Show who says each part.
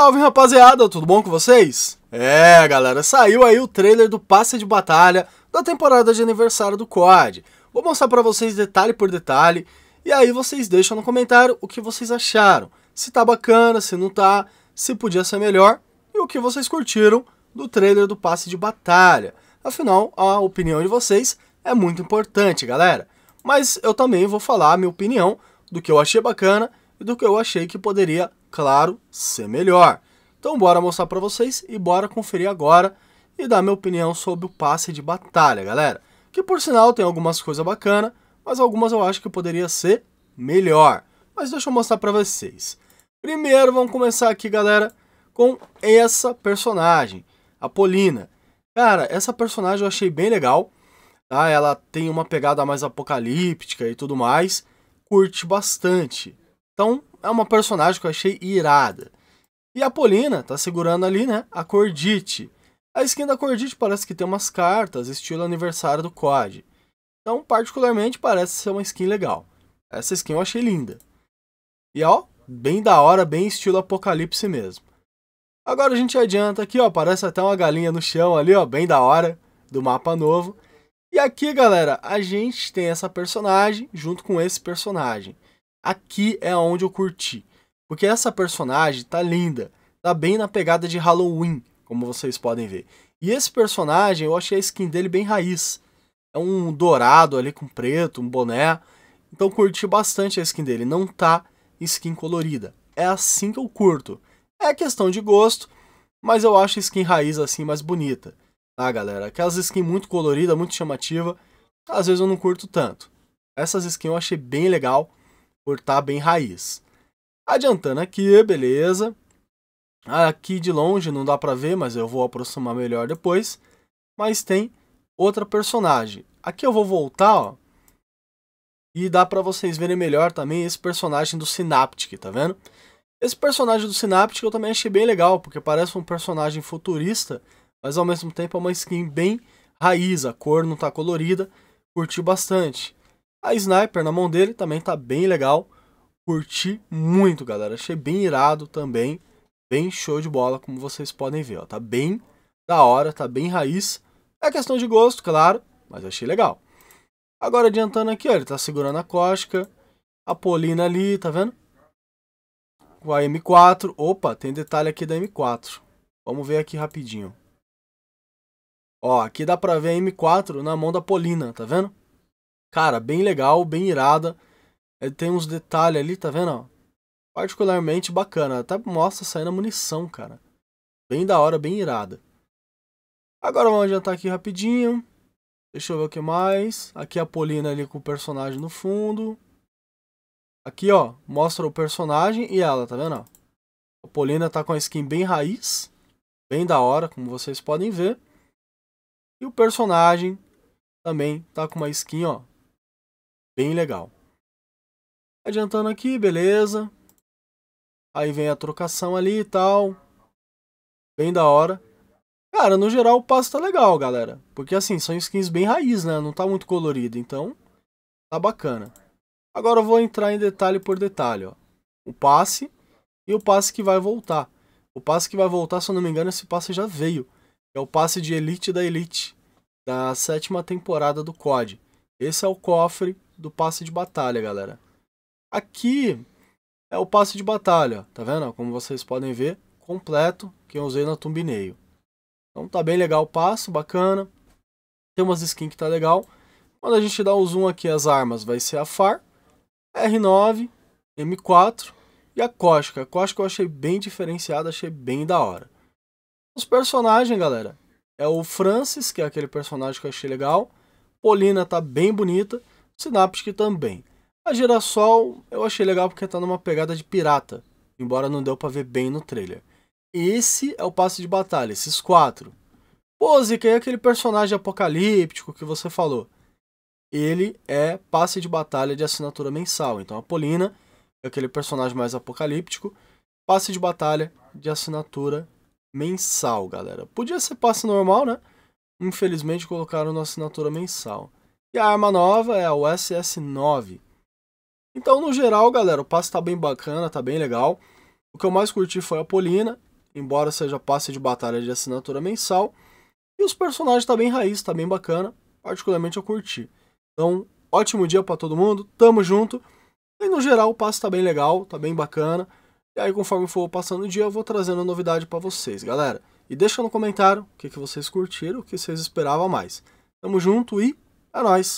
Speaker 1: Salve rapaziada, tudo bom com vocês? É galera, saiu aí o trailer do passe de batalha da temporada de aniversário do COD. Vou mostrar pra vocês detalhe por detalhe e aí vocês deixam no comentário o que vocês acharam. Se tá bacana, se não tá, se podia ser melhor e o que vocês curtiram do trailer do passe de batalha. Afinal, a opinião de vocês é muito importante galera. Mas eu também vou falar a minha opinião do que eu achei bacana e do que eu achei que poderia claro, ser melhor. Então bora mostrar para vocês e bora conferir agora e dar minha opinião sobre o passe de batalha, galera. Que por sinal tem algumas coisas bacanas, mas algumas eu acho que poderia ser melhor. Mas deixa eu mostrar para vocês. Primeiro vamos começar aqui, galera, com essa personagem, a Polina. Cara, essa personagem eu achei bem legal. Tá? Ela tem uma pegada mais apocalíptica e tudo mais. Curte bastante. Então, é uma personagem que eu achei irada. E a Polina tá segurando ali, né, a Cordite. A skin da Cordite parece que tem umas cartas, estilo aniversário do COD. Então, particularmente, parece ser uma skin legal. Essa skin eu achei linda. E ó, bem da hora, bem estilo apocalipse mesmo. Agora a gente adianta aqui, ó, parece até uma galinha no chão ali, ó, bem da hora, do mapa novo. E aqui, galera, a gente tem essa personagem junto com esse personagem. Aqui é onde eu curti, porque essa personagem tá linda, tá bem na pegada de Halloween, como vocês podem ver. E esse personagem, eu achei a skin dele bem raiz. É um dourado ali com preto, um boné. Então curti bastante a skin dele, não tá skin colorida. É assim que eu curto. É questão de gosto, mas eu acho a skin raiz assim mais bonita. Tá, galera? Aquelas skins muito coloridas, muito chamativas, às vezes eu não curto tanto. Essas skins eu achei bem legal cortar tá bem raiz. Adiantando aqui, beleza. Aqui de longe não dá para ver, mas eu vou aproximar melhor depois. Mas tem outra personagem. Aqui eu vou voltar, ó. E dá para vocês verem melhor também esse personagem do Synaptic, tá vendo? Esse personagem do Synaptic eu também achei bem legal, porque parece um personagem futurista, mas ao mesmo tempo é uma skin bem raiz, a cor não tá colorida, curti bastante. A Sniper na mão dele também tá bem legal. Curti muito, galera. Achei bem irado também. Bem show de bola, como vocês podem ver. Ó. Tá bem da hora, tá bem raiz. É questão de gosto, claro, mas achei legal. Agora adiantando aqui, ó, ele tá segurando a Cosca. A Polina ali, tá vendo? Com a M4. Opa, tem detalhe aqui da M4. Vamos ver aqui rapidinho. Ó, aqui dá pra ver a M4 na mão da Polina, tá vendo? Cara, bem legal, bem irada. Ele é, tem uns detalhes ali, tá vendo? Ó? Particularmente bacana. Até mostra saindo a munição, cara. Bem da hora, bem irada. Agora vamos adiantar aqui rapidinho. Deixa eu ver o que mais. Aqui a Polina ali com o personagem no fundo. Aqui, ó, mostra o personagem e ela, tá vendo? Ó? A Polina tá com a skin bem raiz. Bem da hora, como vocês podem ver. E o personagem também tá com uma skin, ó, Bem legal. Adiantando aqui, beleza. Aí vem a trocação ali e tal. Bem da hora. Cara, no geral o passo tá legal, galera. Porque assim, são skins bem raiz, né? Não tá muito colorido, então tá bacana. Agora eu vou entrar em detalhe por detalhe, ó. O passe e o passe que vai voltar. O passe que vai voltar, se eu não me engano, esse passe já veio. É o passe de Elite da Elite, da sétima temporada do COD. Esse é o cofre do passe de batalha, galera. Aqui é o passe de batalha, tá vendo? Como vocês podem ver, completo, que eu usei na thumbnail. Então tá bem legal o passo, bacana. Tem umas skins que tá legal. Quando a gente dá o zoom aqui, as armas vai ser a FAR, R9, M4 e a Koshka. A Koshka eu achei bem diferenciada, achei bem da hora. Os personagens, galera, é o Francis, que é aquele personagem que eu achei legal. Polina tá bem bonita. Synaptic também. A Girassol eu achei legal porque tá numa pegada de pirata, embora não deu para ver bem no trailer. Esse é o passe de batalha, esses quatro. Pozica é aquele personagem apocalíptico que você falou. Ele é passe de batalha de assinatura mensal. Então a Polina é aquele personagem mais apocalíptico. Passe de batalha de assinatura mensal, galera. Podia ser passe normal, né? Infelizmente colocaram na assinatura mensal. E a arma nova é o ss 9 Então, no geral, galera, o passe tá bem bacana, tá bem legal. O que eu mais curti foi a Polina, embora seja passe de batalha de assinatura mensal. E os personagens tá bem raiz, tá bem bacana. Particularmente eu curti. Então, ótimo dia para todo mundo, tamo junto. E no geral, o passe tá bem legal, tá bem bacana. E aí, conforme for passando o dia, eu vou trazendo novidade para vocês, galera. E deixa no comentário o que, que vocês curtiram, o que vocês esperavam mais. Tamo junto e é nóis.